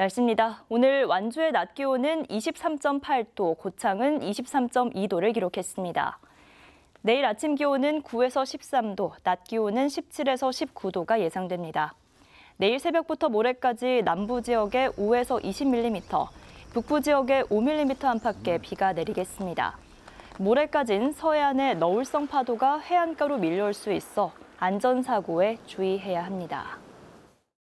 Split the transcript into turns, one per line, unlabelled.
날씨입니다. 오늘 완주의 낮 기온은 23.8도, 고창은 23.2도를 기록했습니다. 내일 아침 기온은 9에서 13도, 낮 기온은 17에서 19도가 예상됩니다. 내일 새벽부터 모레까지 남부 지역에 5에서 20mm, 북부 지역에 5mm 안팎의 비가 내리겠습니다. 모레까진 서해안에 너울성 파도가 해안가로 밀려올 수 있어 안전사고에 주의해야 합니다.